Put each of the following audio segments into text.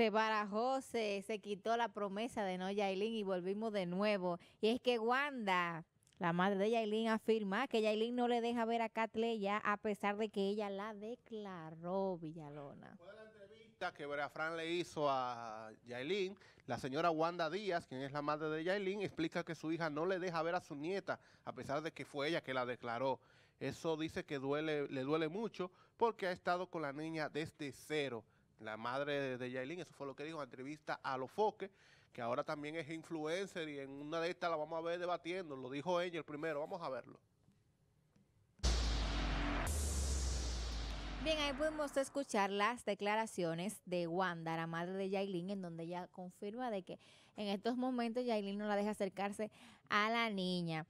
se barajó, se, quitó la promesa de no Yailin y volvimos de nuevo. Y es que Wanda, la madre de Yailin, afirma que Yailin no le deja ver a Catleya a pesar de que ella la declaró Villalona. Después la entrevista que le hizo a Yailin, la señora Wanda Díaz, quien es la madre de Yailin, explica que su hija no le deja ver a su nieta a pesar de que fue ella que la declaró. Eso dice que duele, le duele mucho porque ha estado con la niña desde cero la madre de Yailin, eso fue lo que dijo en entrevista a Los Foques, que ahora también es influencer y en una de estas la vamos a ver debatiendo, lo dijo ella el primero, vamos a verlo. Bien, ahí pudimos escuchar las declaraciones de Wanda, la madre de Yailin, en donde ella confirma de que en estos momentos Yailin no la deja acercarse a la niña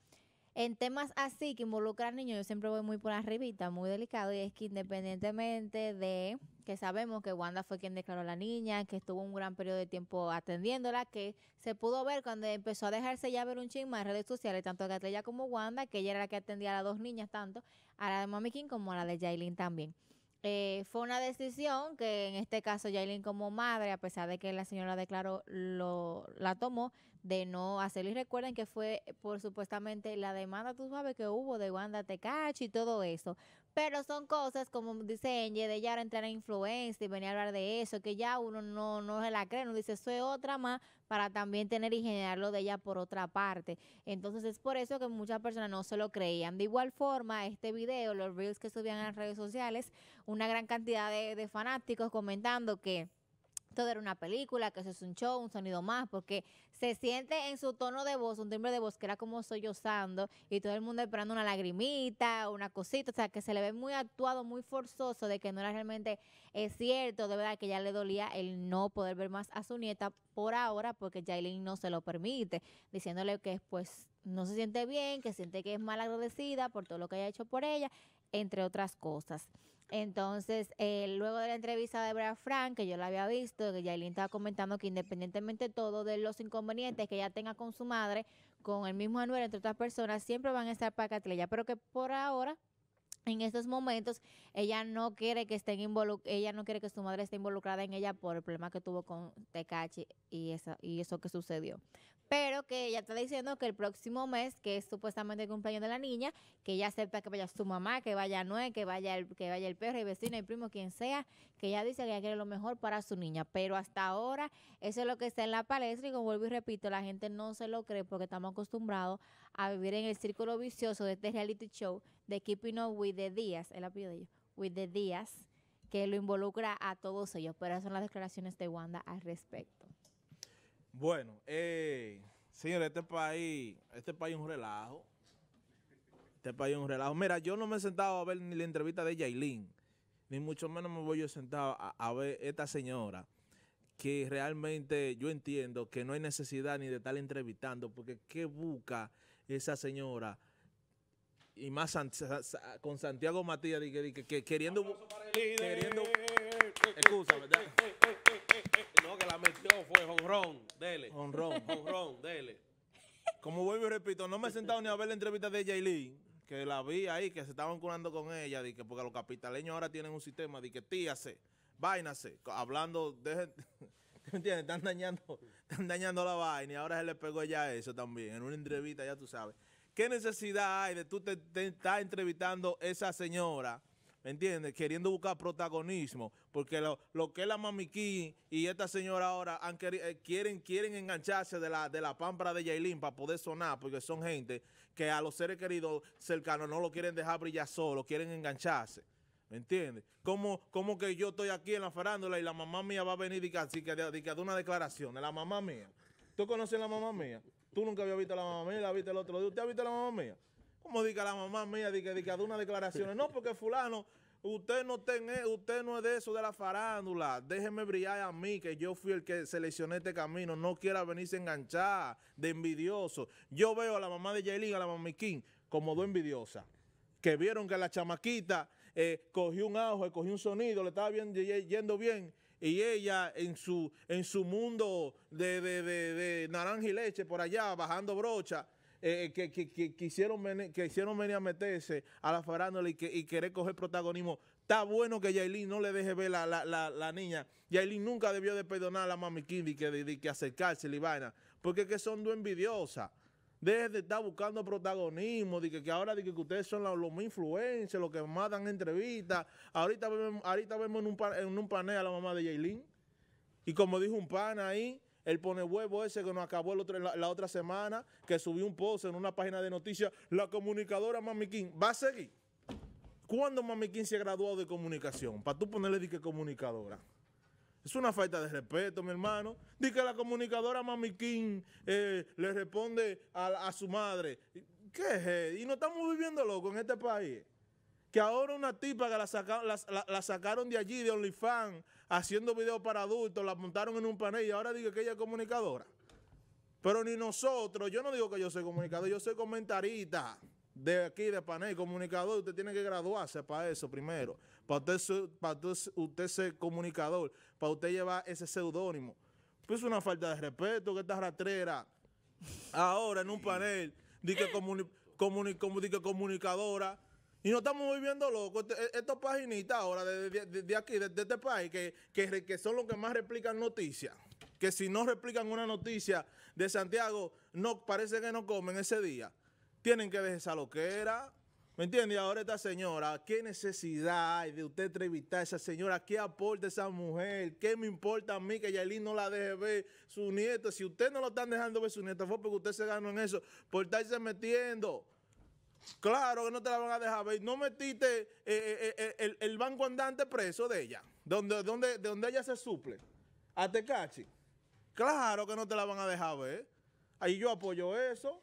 en temas así que involucran niños, yo siempre voy muy por arribita, muy delicado, y es que independientemente de que sabemos que Wanda fue quien declaró a la niña, que estuvo un gran periodo de tiempo atendiéndola, que se pudo ver cuando empezó a dejarse ya ver un chisme en redes sociales, tanto de como Wanda, que ella era la que atendía a las dos niñas, tanto a la de Mami como a la de Jailin también. Eh, fue una decisión que en este caso Jailin como madre, a pesar de que la señora declaró, lo, la tomó, de no hacerlo. Y recuerden que fue eh, por supuestamente la demanda, tú sabes, que hubo de Wanda Tecachi y todo eso. Pero son cosas, como dice de ya entrar en influencia y venir a hablar de eso, que ya uno no, no se la cree, no dice, es otra más, para también tener y generarlo de ella por otra parte. Entonces es por eso que muchas personas no se lo creían. De igual forma, este video, los reels que subían a las redes sociales, una gran cantidad de fanáticos comentando que todo era una película, que eso es un show, un sonido más, porque se siente en su tono de voz, un timbre de voz que era como soy usando, y todo el mundo esperando una lagrimita, una cosita, o sea, que se le ve muy actuado, muy forzoso de que no era realmente es cierto, de verdad que ya le dolía el no poder ver más a su nieta por ahora porque Jailin no se lo permite, diciéndole que pues no se siente bien, que siente que es mal agradecida por todo lo que haya hecho por ella, entre otras cosas. Entonces, eh, luego de la entrevista de Brad Frank, que yo la había visto, que le estaba comentando que independientemente de todo de los inconvenientes que ella tenga con su madre, con el mismo Anuel, entre otras personas, siempre van a estar para Catleya, pero que por ahora en estos momentos ella no quiere que estén ella no quiere que su madre esté involucrada en ella por el problema que tuvo con Tecachi y eso, y eso que sucedió. Pero que ella está diciendo que el próximo mes, que es supuestamente el cumpleaños de la niña, que ella acepta que vaya su mamá, que vaya Noé, que vaya el, que vaya el perro, el vecino, el primo, quien sea, que ella dice que ella quiere lo mejor para su niña. Pero hasta ahora, eso es lo que está en la palestra, y como vuelvo y repito, la gente no se lo cree porque estamos acostumbrados a vivir en el círculo vicioso de este reality show de Keeping Up With the Díaz, el apellido de ellos, de Díaz, que lo involucra a todos ellos. Pero son las declaraciones de Wanda al respecto. Bueno, eh, señores, este país, este país es un relajo. Este país es un relajo. Mira, yo no me he sentado a ver ni la entrevista de Yailin, ni mucho menos me voy yo sentado a, ver esta señora que realmente yo entiendo que no hay necesidad ni de estar entrevistando, porque ¿qué busca esa señora y más con Santiago Matías, que, queriendo... queriendo excusa, ¿verdad? No, que la metió fue honrón, dele. Honrón. honrón, dele. Como vuelvo y repito, no me he sentado ni a ver la entrevista de Jaylin, que la vi ahí, que se estaban curando con ella, que porque los capitaleños ahora tienen un sistema de que tíase, se hablando, te ¿Entiendes? Están dañando, están dañando la vaina y ahora se le pegó ya eso también. En una entrevista, ya tú sabes. ¿Qué necesidad hay de tú te, estás estar entrevistando esa señora? ¿Me entiendes? Queriendo buscar protagonismo. Porque lo, que es la mamiquí y esta señora ahora eh, quieren, engancharse de la, de la pámpara de Yailin para poder sonar, porque son gente que a los seres queridos cercanos no lo quieren dejar brillar solo, quieren engancharse. ¿Me entiendes? Como, que yo estoy aquí en la farándula y la mamá mía va a venir y que, así que, de, una declaración de la mamá mía. ¿Tú conoces a la mamá mía? Tú nunca habías visto a la mamá mía, la viste el otro día. ¿Usted ha visto a la mamá mía? ¿Cómo dice la mamá mía? Dice que dado una declaración? No, porque fulano, usted no, ten, usted no es de eso, de la farándula. Déjeme brillar a mí, que yo fui el que seleccioné este camino. No quiera venirse a enganchar de envidioso. Yo veo a la mamá de Jailín, a la mamá King, como dos envidiosas. Que vieron que la chamaquita eh, cogió un ajo, cogió un sonido, le estaba bien, yendo bien y ella en su, en su mundo de, naranja y leche por allá, bajando brocha, eh, que, quisieron que hicieron venir a meterse a la farándula y, querer coger protagonismo. Está bueno que Yailin no le deje ver la, la, la, la niña. Yailin nunca debió de perdonar a la mami Kindi que, de, que acercarse y vaina, porque que son dos envidiosas. Deje de estar buscando protagonismo, de que, que ahora de que, ustedes son los, más influencers, los que más dan entrevistas. Ahorita vemos, ahorita vemos en, un, panel a la mamá de Jaylin. Y como dijo un pana ahí, el pone huevo ese que nos acabó la, otra semana, que subió un post en una página de noticias, la comunicadora Mami King. va a seguir. ¿Cuándo King se graduó de comunicación? Para tú ponerle de que comunicadora. Es una falta de respeto, mi hermano. Dice que la comunicadora Mami eh, le responde a, su madre. ¿Qué es? Y no estamos viviendo loco en este país. Que ahora una tipa que la, sacaron de allí, de OnlyFans, haciendo videos para adultos, la montaron en un panel y ahora dice que ella es comunicadora. Pero ni nosotros, yo no digo que yo soy comunicador, yo soy comentarista de aquí, de panel, comunicador. Usted tiene que graduarse para eso primero para usted, ser comunicador, para usted llevar ese seudónimo. Pues es una falta de respeto que esta ratrera ahora en un panel de que, comunicadora. Y no estamos viviendo locos. Estas e-, paginitas ahora de, aquí, de, este país, que, son los que más replican noticias. Que si no replican una noticia de Santiago, no parece que no comen ese día. Tienen que dejar esa loquera. ¿Me entiende? ahora esta señora, ¿qué necesidad hay de usted entrevistar a esa señora? ¿Qué aporta esa mujer? ¿Qué me importa a mí que Yailin no la deje ver su nieto? Si usted no lo están dejando ver su nieta, fue porque usted se ganó en eso, por estarse metiendo. Claro que no te la van a dejar ver. No metiste eh, eh, eh, el, banco andante preso de ella, donde, de donde ella se suple, a Tecachi. Claro que no te la van a dejar ver. Ahí yo apoyo eso.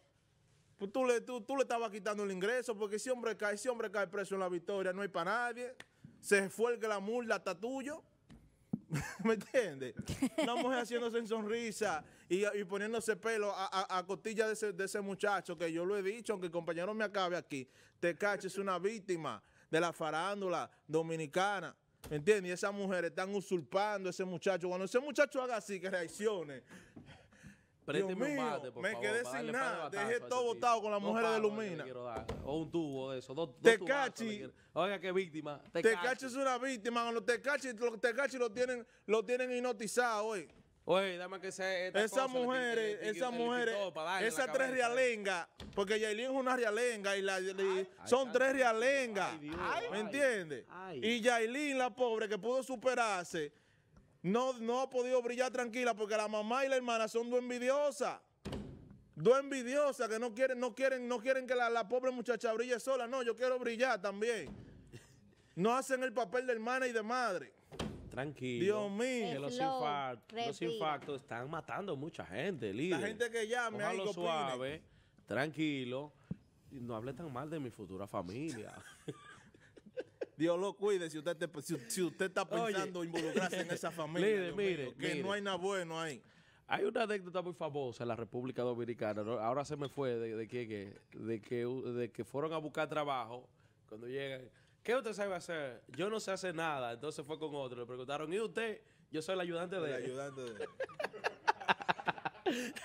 Pues tú le, tú, le estabas quitando el ingreso, porque si hombre cae, si hombre cae preso en la victoria, no hay para nadie. Se fue el glamour, la está tuyo. ¿Me entiendes? Una mujer haciéndose en sonrisa y, poniéndose pelo a, a, costilla de ese, muchacho, que yo lo he dicho, aunque el compañero me acabe aquí, te es una víctima de la farándula dominicana. ¿Me entiendes? Y esas mujeres están usurpando a ese muchacho. Cuando ese muchacho haga así, que reaccione, Dios mío, me quedé sin nada. Dejé todo botado con la mujer de Lumina. O un tubo de eso. Dos, dos Tecachi. Oiga, qué víctima. Tecachi. es una víctima. te Tecachi, los Tecachi lo tienen, lo tienen hipnotizado, hoy. Oye, dame que sea Esas mujeres, esas mujeres, esas tres realengas, porque Yailin es una realenga y son tres realengas. ¿Me entiendes? Y Yailin, la pobre, que pudo superarse no, no ha podido brillar tranquila porque la mamá y la hermana son dos envidiosas. Dos envidiosas que no quieren, no quieren, no quieren que la, pobre muchacha brille sola. No, yo quiero brillar también. No hacen el papel de hermana y de madre. Tranquilo. Dios mío. los, infartos, los están matando mucha gente, líder. La gente que llame algo suave, tranquilo. No hable tan mal de mi futura familia. Dios lo cuide si usted, si, usted está pensando involucrarse en esa familia. Mire, mire, que no hay nada bueno ahí. Hay una anécdota muy famosa en la República Dominicana. Ahora se me fue de, de, que, de, que, fueron a buscar trabajo cuando llegan. ¿Qué usted sabe hacer? Yo no sé hacer nada. Entonces fue con otro. Le preguntaron, ¿y usted? Yo soy el ayudante de el ayudante de él.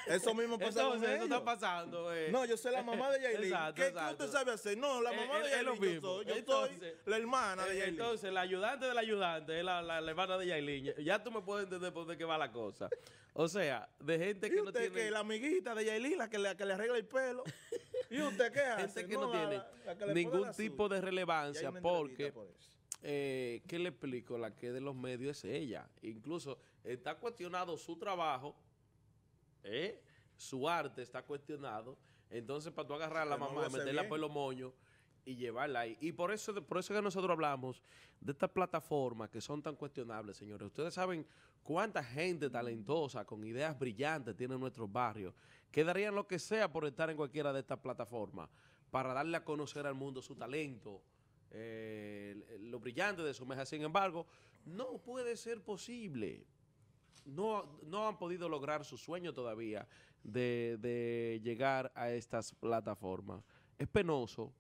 Eso mismo pasa Entonces, eso está pasando. Eh. No, yo soy la mamá de Yailin. ¿Qué, exacto. usted sabe hacer? No, la eh, mamá de eh, Yailin. Yo, soy, la hermana de Yailin. Entonces, la ayudante de la ayudante es la, la, hermana de Yailin. Ya tú me puedes entender por de va la cosa. O sea, de gente que no tiene. que la amiguita de Yailin, la que le, que le arregla el pelo. ¿Y usted qué hace? Gente que no, tiene ningún tipo de relevancia porque. eh, ¿Qué le explico? La que de los medios es ella. Incluso está cuestionado su trabajo ¿Eh? su arte está cuestionado. Entonces, para tú agarrar la mamá, meterla por los moños y llevarla ahí. Y por eso, por eso que nosotros hablamos de estas plataformas que son tan cuestionables, señores. Ustedes saben cuánta gente talentosa con ideas brillantes tiene nuestros barrios, Quedarían lo que sea por estar en cualquiera de estas plataformas para darle a conocer al mundo su talento, eh, lo brillante de su mesa. Sin embargo, no puede ser posible no, no han podido lograr su sueño todavía de, llegar a estas plataformas. Es penoso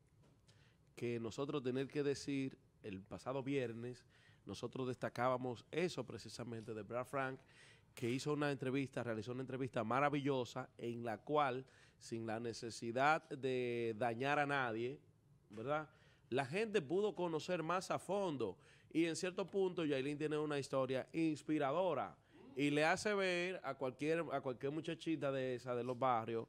que nosotros tener que decir el pasado viernes, nosotros destacábamos eso precisamente de Brad Frank, que hizo una entrevista, realizó una entrevista maravillosa en la cual, sin la necesidad de dañar a nadie, ¿verdad? La gente pudo conocer más a fondo y en cierto punto Yailin tiene una historia inspiradora y le hace ver a cualquier, a cualquier muchachita de esa, de los barrios,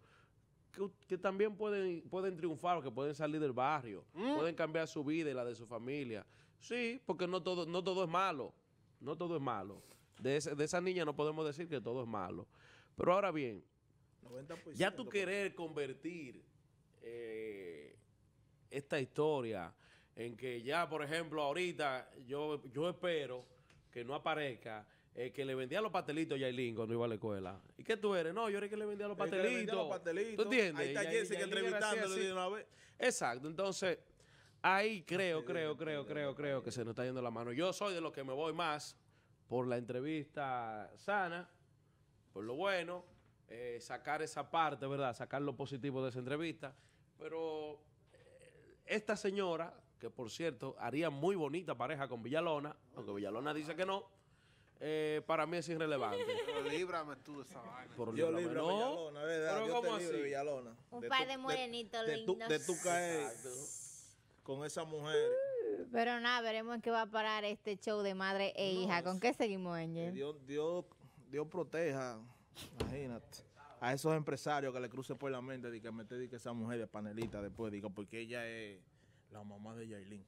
que, también pueden, pueden triunfar, que pueden salir del barrio, mm. pueden cambiar su vida y la de su familia. Sí, porque no todo, no todo es malo. No todo es malo. De, de esa niña no podemos decir que todo es malo. Pero ahora bien, ya tú querer convertir eh, esta historia en que ya, por ejemplo, ahorita yo, yo espero que no aparezca eh, que le vendía los pastelitos a Yailin cuando iba a la escuela. ¿Y qué tú eres? No, yo era el que le vendía los pastelitos. ¿Tú entiendes? Ahí está Jesse que de una vez. Exacto, entonces ahí creo, creo, creo, creo, creo que se nos está yendo la mano. Yo soy de los que me voy más por la entrevista sana, por lo bueno, eh, sacar esa parte, ¿verdad? Sacar lo positivo de esa entrevista. Pero eh, esta señora, que por cierto haría muy bonita pareja con Villalona, aunque Villalona dice que no eh, para mí es irrelevante. Pero líbrame tú de esa vaina. yo líbrame, Villalona, ¿verdad? ¿cómo así? Villalona. Un par de morenitos lindos. De tu, con esa mujer. Pero nada, veremos en qué va a parar este show de madre e hija. ¿Con qué seguimos, Angel? Dios, Dios, Dios proteja, imagínate, a esos empresarios que le cruce por la mente de que di que esa mujer de panelita después, diga, porque ella es la mamá de Yailin.